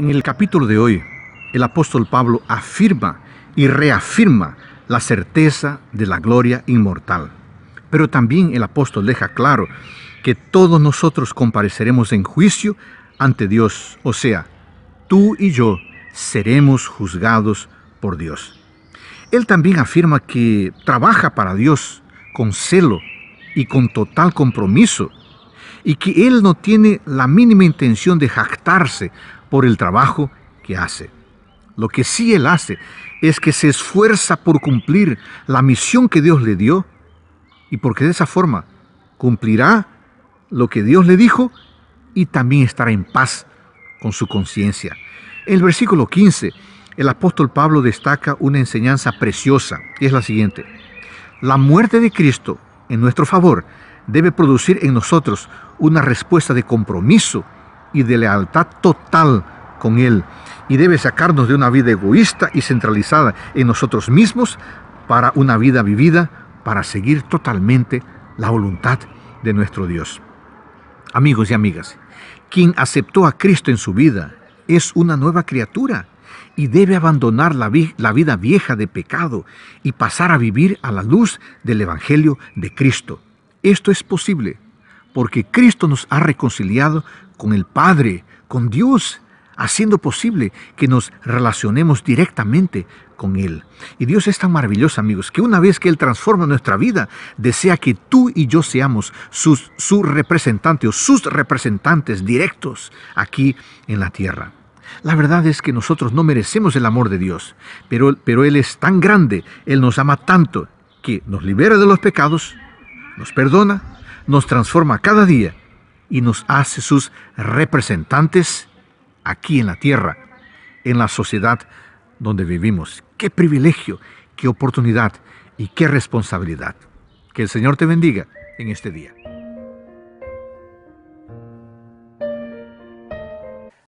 En el capítulo de hoy, el apóstol Pablo afirma y reafirma la certeza de la gloria inmortal. Pero también el apóstol deja claro que todos nosotros compareceremos en juicio ante Dios, o sea, tú y yo seremos juzgados por Dios. Él también afirma que trabaja para Dios con celo y con total compromiso y que él no tiene la mínima intención de jactarse por el trabajo que hace. Lo que sí él hace es que se esfuerza por cumplir la misión que Dios le dio y porque de esa forma cumplirá lo que Dios le dijo y también estará en paz con su conciencia. En el versículo 15, el apóstol Pablo destaca una enseñanza preciosa y es la siguiente. La muerte de Cristo en nuestro favor debe producir en nosotros una respuesta de compromiso y de lealtad total con Él y debe sacarnos de una vida egoísta y centralizada en nosotros mismos para una vida vivida para seguir totalmente la voluntad de nuestro Dios. Amigos y amigas, quien aceptó a Cristo en su vida es una nueva criatura y debe abandonar la, vida vieja de pecado y pasar a vivir a la luz del Evangelio de Cristo. Esto es posible porque Cristo nos ha reconciliado con el Padre, con Dios, haciendo posible que nos relacionemos directamente con Él. Y Dios es tan maravilloso, amigos, que una vez que Él transforma nuestra vida, desea que tú y yo seamos sus, su representante o sus representantes directos aquí en la tierra. La verdad es que nosotros no merecemos el amor de Dios, pero, pero Él es tan grande, Él nos ama tanto que nos libera de los pecados, nos perdona, nos transforma cada día y nos hace sus representantes aquí en la tierra, en la sociedad donde vivimos. Qué privilegio, qué oportunidad y qué responsabilidad. Que el Señor te bendiga en este día.